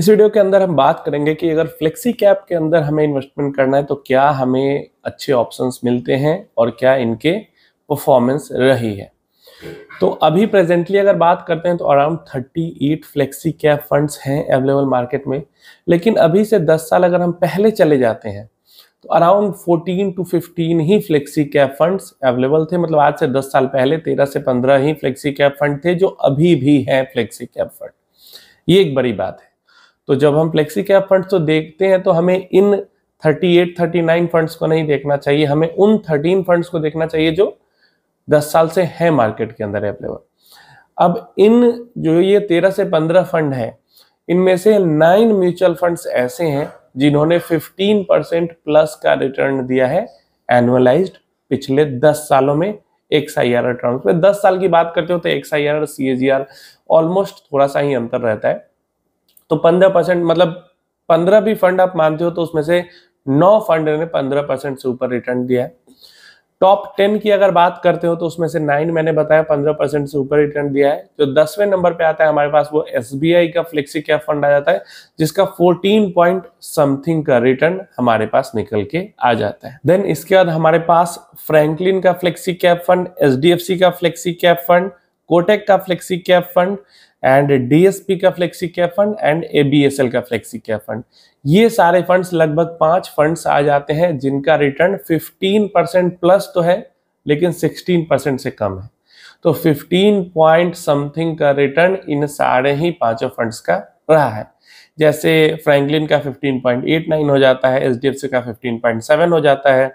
इस वीडियो के अंदर हम बात करेंगे कि अगर फ्लेक्सी कैप के अंदर हमें इन्वेस्टमेंट करना है तो क्या हमें अच्छे ऑप्शंस मिलते हैं और क्या इनके परफॉर्मेंस रही है तो अभी प्रेजेंटली अगर बात करते हैं तो around thirty eight flexi cap funds हैं अवेलेबल मार्केट में लेकिन अभी से दस साल अगर हम पहले चले जाते हैं तो अराउंड फोर्टीन टू फिफ्टीन ही फ्लेक्सी कैप फंड्स अवेलेबल थे मतलब आज से दस साल पहले तेरह से पंद्रह ही फ्लेक्सी कैप फंड थे जो अभी भी हैं फ्लेक्सी कैप फंड ये एक बड़ी बात है तो जब हम फ्लेक्सी कैप फंड तो देखते हैं तो हमें इन 38, 39 फंड्स को नहीं देखना चाहिए हमें उन 13 फंड्स को देखना चाहिए जो 10 साल से है मार्केट के अंदर अवेलेबल अब इन जो ये 13 से 15 फंड हैं इनमें से नाइन म्यूचुअल फंड्स ऐसे हैं जिन्होंने 15 परसेंट प्लस का रिटर्न दिया है एनुअलाइज पिछले 10 सालों में एक्स आई आर रिटर्न में साल की बात करते हो तो X I R C almost थोड़ा सा ही अंतर रहता है तो पंद्रह परसेंट मतलब पंद्रह भी फंड आप मानते हो तो उसमें से नौ फंड ने पंद्रह परसेंट से ऊपर रिटर्न दिया है टॉप टेन की अगर बात करते हो तो उसमें से नाइन मैंने बताया पंद्रह परसेंट से ऊपर रिटर्न दिया है जो दसवें नंबर पे आता है हमारे पास वो एस का फ्लेक्सी कैप फंड आ जाता है जिसका फोर्टीन पॉइंट समथिंग का रिटर्न हमारे पास निकल के आ जाता है देन इसके बाद हमारे पास फ्रैंकलिन का फ्लेक्सी कैप फंड एच का फ्लेक्सी कैप फंड कोटेक का flexi cap fund and DSP का flexi cap fund and ABSL का फ्लेक्सी कैप फंड ये सारे फंड्स लगभग पांच फंड्स आ जाते हैं जिनका रिटर्न 15 परसेंट प्लस तो है लेकिन 16 परसेंट से कम है तो 15 पॉइंट समथिंग का रिटर्न इन सारे ही पांचों फंड्स का रहा है जैसे फ्रैंकलिन का 15.89 हो जाता है एच का 15.7 हो जाता है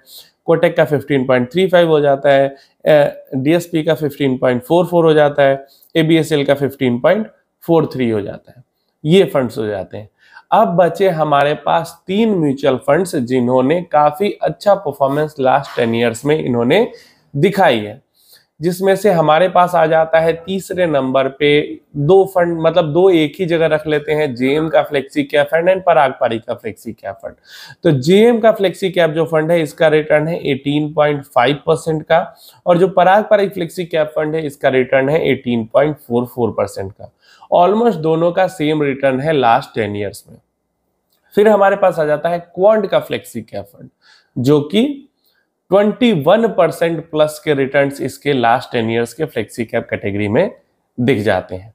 कोटेक का 15.35 हो जाता है डीएसपी का 15.44 हो जाता है एबीएसएल का 15.43 हो जाता है ये फंड्स हो जाते हैं अब बचे हमारे पास तीन म्यूचुअल फंड्स जिन्होंने काफी अच्छा परफॉर्मेंस लास्ट टेन ईयर्स में इन्होंने दिखाई है जिसमें से हमारे पास आ जाता है तीसरे नंबर पे दो फंड मतलब दो एक ही जगह रख लेते हैं जेएम का flexi cap fund and Parag Parikh का फ्लेक्सी कैप फंड तो जेएम का फ्लेक्सी कैप जो फंड है इसका रिटर्न है 18.5 परसेंट का और जो पराग पारी फ्लेक्सी कैप फंड है इसका रिटर्न है 18.44 परसेंट का ऑलमोस्ट दोनों का सेम रिटर्न है लास्ट टेन ईयर्स में फिर हमारे पास आ जाता है क्वांट का फ्लेक्सी कैप फंड जो कि 21 परसेंट प्लस के रिटर्न्स इसके लास्ट टेन ईयर्स के फ्लेक्सी कैप कैटेगरी में दिख जाते हैं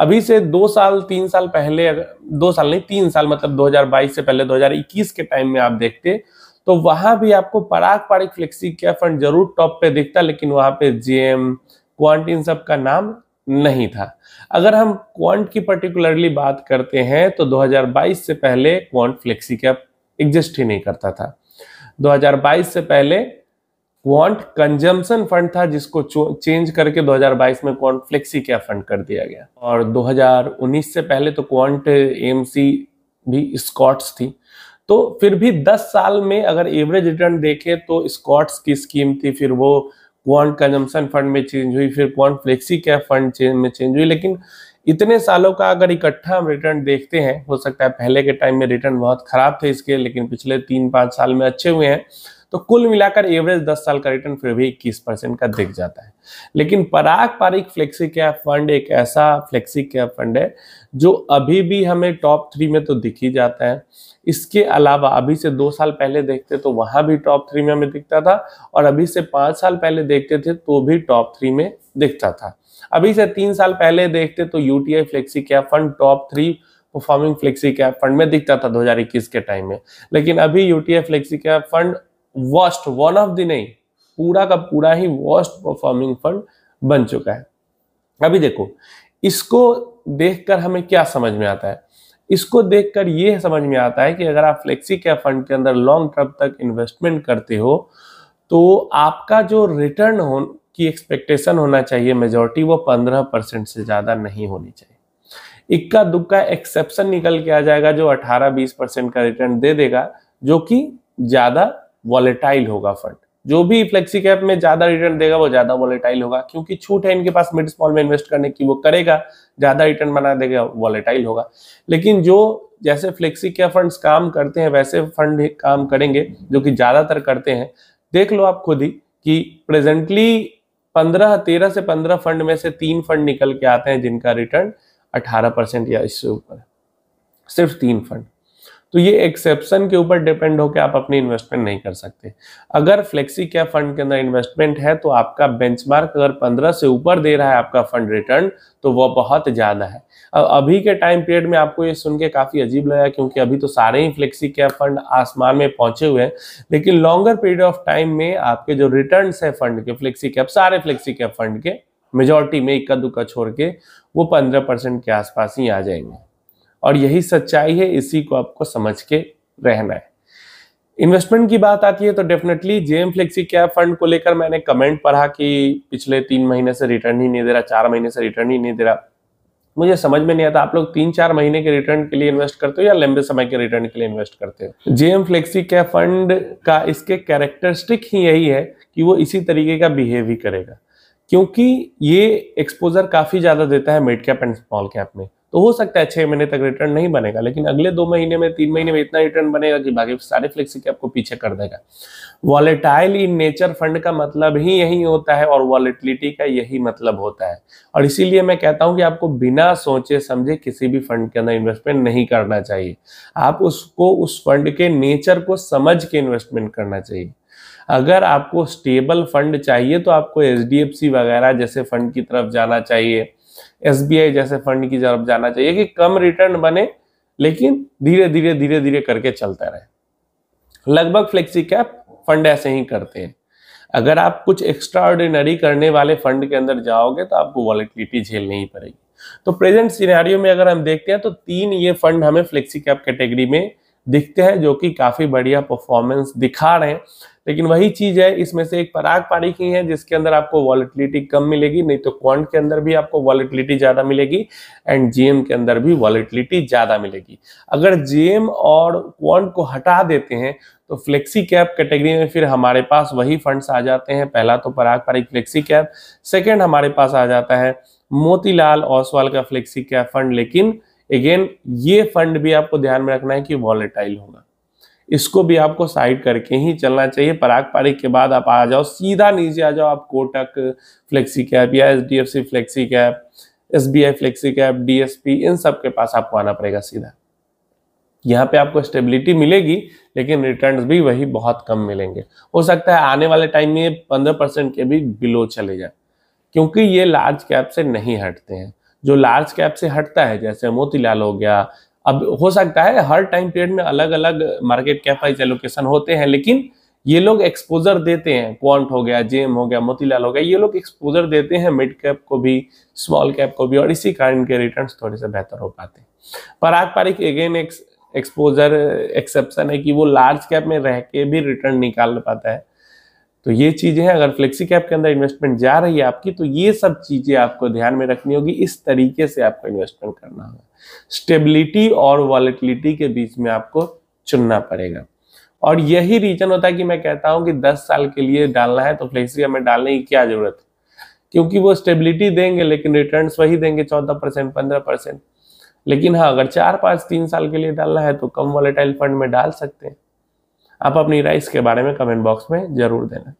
अभी से दो साल तीन साल पहले अगर दो साल नहीं तीन साल मतलब 2022 से पहले 2021 के टाइम में आप देखते तो वहां भी आपको Parag Parikh flexi cap fund जरूर टॉप पे दिखता लेकिन वहां पे जेएम क्वांट इन सब का नाम नहीं था अगर हम क्वांट की पर्टिकुलरली बात करते हैं तो 2022 से पहले क्वांट फ्लेक्सी कैप एग्जिस्ट ही नहीं करता था 2022 से पहले क्वांट कंजम्पन फंड था जिसको चेंज करके 2022 में क्वांट फ्लेक्सी क्या फंड कर दिया गया और 2019 से पहले तो क्वांट एमसी भी स्कॉट्स थी तो फिर भी 10 साल में अगर एवरेज रिटर्न देखें तो स्कॉट्स की स्कीम थी फिर वो क्वांट कंजम्पन फंड में चेंज हुई फिर क्वांट फ्लेक्सी क्या फंड में चेंज हुई लेकिन इतने सालों का अगर इकट्ठा हम रिटर्न देखते हैं हो सकता है पहले के टाइम में रिटर्न बहुत खराब थे इसके लेकिन पिछले तीन पांच साल में अच्छे हुए हैं तो कुल मिलाकर एवरेज दस साल का रिटर्न फिर भी इक्कीस परसेंट का दिख जाता है लेकिन Parag Parikh flexi cap fund एक ऐसा फ्लेक्सी कैप फंड है जो अभी भी हमें टॉप थ्री में तो दिख ही जाता है इसके अलावा अभी से दो साल पहले देखते तो वहां भी टॉप थ्री में हमें दिखता था और अभी से पांच साल पहले देखते थे तो भी टॉप थ्री में दिखता था अभी से तीन साल पहले देखते तो UTI flexi cap fund top three performing flexi cap fund में दिखता था 2021 के टाइम में लेकिन अभी UTI flexi cap fund worst one of the नहीं पूरा का पूरा ही वर्स्ट परफॉर्मिंग फंड बन चुका है अभी देखो इसको देखकर हमें क्या समझ में आता है इसको देखकर यह समझ में आता है कि अगर आप फ्लेक्सी कैप फंड के अंदर लॉन्ग टर्म तक इन्वेस्टमेंट करते हो तो आपका जो रिटर्न हो की एक्सपेक्टेशन होना चाहिए मेजोरिटी वो पंद्रह परसेंट से ज़्यादा नहीं होनी चाहिए इक्का दुक्का एक्सेप्शन निकल के आ जाएगा जो अठारह बीस परसेंट का रिटर्न दे देगा जो कि ज़्यादा वॉलेटाइल होगा फंड जो भी फ्लेक्सी कैप में ज्यादा रिटर्न देगा वो ज्यादा वॉलेटाइल होगा क्योंकि छूट है इनके पास मिड स्मॉल में इन्वेस्ट करने की वो करेगा ज्यादा रिटर्न बना देगा वॉलेटाइल होगा लेकिन जो जैसे फ्लेक्सी कैप फंड काम करते हैं वैसे फंड काम करेंगे जो कि ज्यादातर करते हैं देख लो आप खुद ही कि प्रेजेंटली पंद्रह तेरह से पंद्रह फंड में से तीन फंड निकल के आते हैं जिनका रिटर्न अठारह परसेंट या इससे ऊपर सिर्फ तीन फंड तो ये एक्सेप्शन के ऊपर डिपेंड होकर आप अपनी इन्वेस्टमेंट नहीं कर सकते अगर फ्लेक्सी कैप फंड के अंदर इन्वेस्टमेंट है तो आपका बेंचमार्क अगर पंद्रह से ऊपर दे रहा है आपका फंड रिटर्न तो वह बहुत ज़्यादा है अब अभी के टाइम पीरियड में आपको ये सुन के काफ़ी अजीब लगा क्योंकि अभी तो सारे ही फ्लेक्सी कैप फंड आसमान में पहुंचे हुए हैं लेकिन लॉन्गर पीरियड ऑफ टाइम में आपके जो रिटर्न है फंड के फ्लेक्सी कैप सारे फ्लेक्सी कैप फंड के मेजोरिटी में इक्का दुक्का छोड़ के वो पंद्रह परसेंट के आसपास ही आ जाएंगे और यही सच्चाई है इसी को आपको समझ के रहना है इन्वेस्टमेंट की बात आती है तो definitely JM flexi cap fund को लेकर मैंने कमेंट पढ़ा कि पिछले तीन महीने से रिटर्न ही नहीं दे रहा चार महीने से रिटर्न ही नहीं दे रहा मुझे समझ में नहीं आता आप लोग तीन चार महीने के रिटर्न के लिए इन्वेस्ट करते हो या लंबे समय के रिटर्न के लिए इन्वेस्ट करते हो जेएम फ्लेक्सी कैप फंड का इसके कैरेक्टरिस्टिक ही यही है कि वो इसी तरीके का बिहेव ही करेगा क्योंकि ये एक्सपोजर काफ़ी ज़्यादा देता है mid cap and small cap में तो हो सकता है छह महीने तक रिटर्न नहीं बनेगा लेकिन अगले दो महीने में तीन महीने में इतना रिटर्न बनेगा कि बाकी सारे फ्लेक्सी कैप को पीछे कर देगा वॉलेटाइल इन नेचर फंड का मतलब ही यही होता है और वॉलेटिलिटी का यही मतलब होता है और इसीलिए मैं कहता हूं कि आपको बिना सोचे समझे किसी भी फंड के अंदर इन्वेस्टमेंट नहीं करना चाहिए आप उसको उस फंड के नेचर को समझ के इन्वेस्टमेंट करना चाहिए अगर आपको स्टेबल फंड चाहिए तो आपको एच वगैरह जैसे फंड की तरफ जाना चाहिए एसबीआई जैसे फंड की तरफ जाना चाहिए कि कम रिटर्न बने लेकिन धीरे धीरे धीरे धीरे करके चलता रहे लगभग फ्लेक्सी कैप फंड ऐसे ही करते हैं अगर आप कुछ एक्स्ट्रा करने वाले फंड के अंदर जाओगे तो आपको वॉलिटिलिटी झेलनी ही पड़ेगी तो प्रेजेंट सिनेरियो में अगर हम देखते हैं तो तीन ये फंड हमें फ्लेक्सी कैप कैटेगरी में दिखते हैं जो कि काफ़ी बढ़िया परफॉर्मेंस दिखा रहे हैं लेकिन वही चीज है इसमें से एक पराग पारी की है जिसके अंदर आपको वॉलिटिलिटी कम मिलेगी नहीं तो क्वांट के अंदर भी आपको वॉलिटिलिटी ज्यादा मिलेगी एंड जीएम के अंदर भी वॉलिटिलिटी ज्यादा मिलेगी अगर जीएम और क्वांट को हटा देते हैं तो फ्लेक्सी कैप कैटेगरी में फिर हमारे पास वही फंड्स आ जाते हैं पहला तो पराग पारी फ्लेक्सी कैप सेकेंड हमारे पास आ जाता है मोतीलाल ओसवाल का फ्लेक्सी कैप फंड लेकिन अगेन ये फंड भी आपको ध्यान में रखना है कि वॉलेटाइल होगा इसको भी आपको साइड करके ही चलना चाहिए पराग पारी के बाद आप आ जाओ सीधा नीचे आ जाओ आप कोटक फ्लेक्सी कैप या H D F C flexi cap S B I flexi cap D S P इन सब के पास आपको आना पड़ेगा सीधा यहाँ पे आपको स्टेबिलिटी मिलेगी लेकिन रिटर्न्स भी वही बहुत कम मिलेंगे हो सकता है आने वाले टाइम में पंद्रह परसेंट के भी बिलो चले जाए क्योंकि ये लार्ज कैप से नहीं हटते हैं जो लार्ज कैप से हटता है जैसे मोतीलाल हो गया अब हो सकता है हर टाइम पीरियड में अलग अलग मार्केट कैप एलोकेशन होते हैं लेकिन ये लोग एक्सपोजर देते हैं क्वांट हो गया जेम हो गया मोतीलाल हो गया ये लोग एक्सपोजर देते हैं मिड कैप को भी स्मॉल कैप को भी और इसी कारण के रिटर्न थोड़े से बेहतर हो पाते हैं Parag Parikh again exposure exception है कि वो लार्ज कैप में रह के भी रिटर्न निकाल पाता है तो ये चीज़ें हैं अगर फ्लेक्सी कैप के अंदर इन्वेस्टमेंट जा रही है आपकी तो ये सब चीज़ें आपको ध्यान में रखनी होगी इस तरीके से आपको इन्वेस्टमेंट करना होगा स्टेबिलिटी और वॉलिटिलिटी के बीच में आपको चुनना पड़ेगा और यही रीजन होता है कि मैं कहता हूं कि 10 साल के लिए डालना है तो फ्लेक्सी में डालने की क्या जरूरत है क्योंकि वो स्टेबिलिटी देंगे लेकिन रिटर्न वही देंगे चौदह परसेंट पंद्रह परसेंट लेकिन हाँ अगर चार पांच तीन साल के लिए डालना है तो कम वॉलेटाइल फंड में डाल सकते हैं आप अपनी राइस के बारे में कमेंट बॉक्स में ज़रूर देना